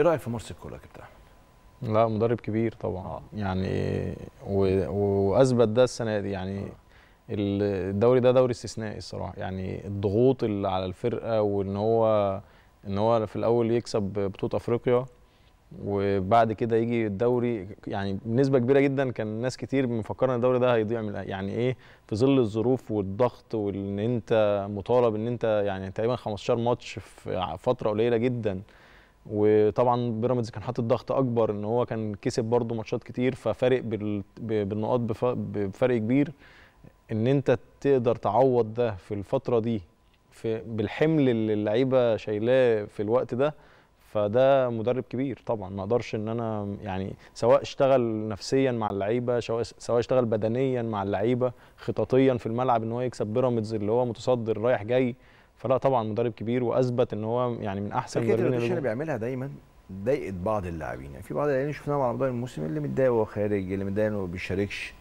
ايه رايك في مرسي كولر يا كابتن احمد؟ لا مدرب كبير طبعا آه. يعني و... واثبت ده السنه دي يعني آه. الدوري ده دوري استثنائي الصراحه يعني الضغوط اللي على الفرقه وان هو ان هو في الاول يكسب بطوله افريقيا وبعد كده يجي الدوري يعني بنسبه كبيره جدا كان ناس كتير مفكره ان الدوري ده هيضيع من يعني ايه في ظل الظروف والضغط وان انت مطالب ان انت يعني تقريبا 15 ماتش في فتره قليله جدا وطبعا بيراميدز كان حاطط ضغط اكبر ان هو كان كسب برده ماتشات كتير ففارق بالنقاط بفرق كبير ان انت تقدر تعوض ده في الفتره دي في بالحمل اللي اللعيبه شايلاه في الوقت ده فده مدرب كبير طبعا ما اقدرش ان انا يعني سواء اشتغل نفسيا مع اللعيبه سواء اشتغل بدنيا مع اللعيبه خططيا في الملعب ان هو يكسب بيراميدز اللي هو متصدر رايح جاي فلا طبعا مدرب كبير واثبت ان هو يعني من احسن المدربين اللي بيعملها دايما ضايقت بعض اللاعبين يعني في بعض اللاعبين شفناهم على مدار الموسم اللي متضايق وهو خارج اللي متضايق انه ما بيشاركش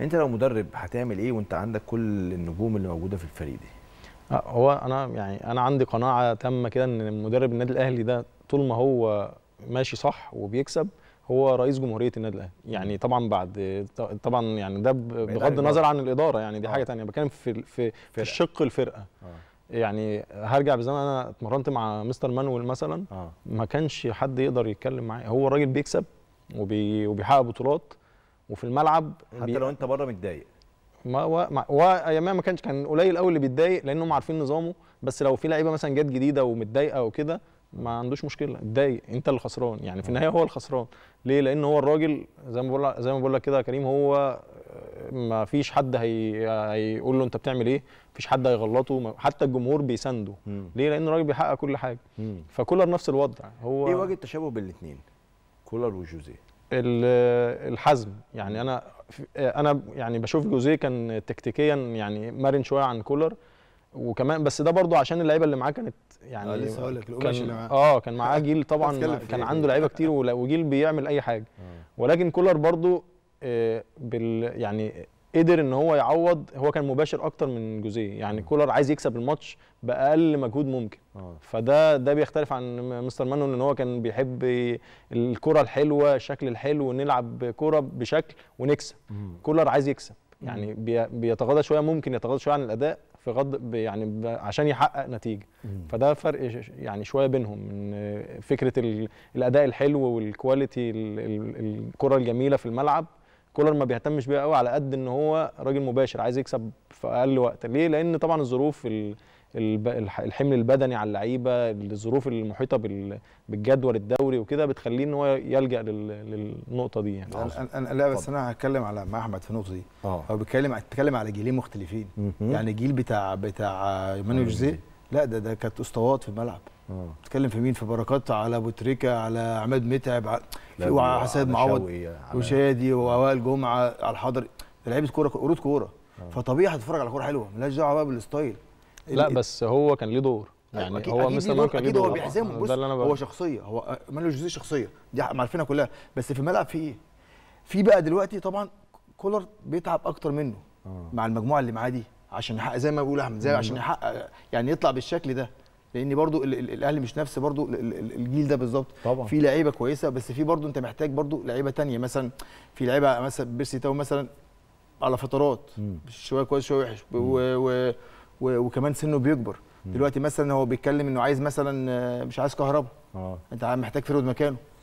انت لو مدرب هتعمل ايه وانت عندك كل النجوم اللي موجوده في الفريق دي آه، هو انا يعني انا عندي قناعه تامه كده ان مدرب النادي الاهلي ده طول ما هو ماشي صح وبيكسب هو رئيس جمهوريه النادي الاهلي يعني طبعا بعد طبعا يعني ده بغض النظر عن الاداره يعني دي آه. حاجه ثانيه بتكلم في في, في الشق الفرقه آه. يعني هرجع بزمان انا اتمرنت مع مستر مانويل مثلا آه. ما كانش حد يقدر يتكلم معايا هو الراجل بيكسب وبي وبيحقق بطولات وفي الملعب حتى بي... لو انت بره متضايق ما و... ما و... ما كانش كان قليل قوي اللي بيتضايق لانهم عارفين نظامه بس لو في لعيبه مثلا جت جديده ومتضايقه وكده ما عندوش مشكله اتضايق انت اللي خسران يعني في آه. النهايه هو الخسران ليه لان هو الراجل زي ما بقول زي ما بقول لك كده يا كريم هو ما فيش حد هي... هيقول له انت بتعمل ايه فيش حد هيغلطه حتى الجمهور بيسانده ليه لان الراجل بيحقق كل حاجه فكولر نفس الوضع هو ايه وجه التشابه بين الاثنين كولر وجوزيه الحزم يعني انا انا يعني بشوف جوزيه كان تكتيكيا يعني مرن شويه عن كولر وكمان بس ده برضو عشان اللعيبه اللي معاه كانت يعني اه لسه هقول لك اللي معاه اه كان معاه جيل طبعا كان إيه؟ عنده لعيبه كتير وجيل بيعمل اي حاجه آه. ولكن كولر برضو آه، بال يعني قدر ان هو يعوض هو كان مباشر اكتر من جوزيه يعني آه. كولر عايز يكسب الماتش باقل مجهود ممكن فده ده بيختلف عن مستر مانون ان هو كان بيحب الكره الحلوه الشكل الحلو نلعب كره بشكل ونكسب كولر عايز يكسب يعني بيتغاضى شويه ممكن يتغاضى شويه عن الاداء في غض يعني عشان يحقق نتيجه فده فرق يعني شويه بينهم من فكره الاداء الحلو والكواليتي الكره الجميله في الملعب كولر ما بيهتمش بيها قوي على قد ان هو راجل مباشر عايز يكسب في اقل وقت ليه لان طبعا الظروف الحمل البدني على اللعيبه الظروف المحيطه بالجدول الدوري وكده بتخليه ان هو يلجا للنقطه دي يعني أنا, أنا لا بس انا هتكلم على مع احمد في النقطه دي آه. هو بيتكلم بيتكلم على جيلين مختلفين يعني جيل بتاع بتاع مانو جوزيه لا ده ده كانت اسطوات في الملعب آه. بتتكلم في مين في بركات على ابو تريكه على عماد متعب على في معوض وشادي ووائل جمعه على الحضري لعيبه كوره قرود كوره آه. فطبيعي هتتفرج على كوره حلوه ملهاش دعوه بقى بالستايل لا بس هو كان ليه دور أيوة، يعني أكيد هو مستر ليه دور هو بيحزمه بص هو شخصيه هو ماله جوزيه شخصيه دي عارفينها كلها بس في الملعب في ايه؟ في بقى دلوقتي طبعا كولر بيتعب اكتر منه آه. مع المجموعه اللي معاه دي عشان يحقق زي ما بيقول احمد زي عشان يحقق يعني يطلع بالشكل ده لان برضو الاهلي مش نفس برضو الجيل ده بالظبط طبعا في لعيبه كويسه بس في برضو انت محتاج برضو لعيبه تانية مثلا في لعيبه مثلا بيرسي تاو مثلا على فترات شويه كويس شويه وحش وكمان سنه بيكبر دلوقتي مثلا هو بيتكلم انه عايز مثلا آه، مش عايز كهرباء آه. انت محتاج فرود مكانه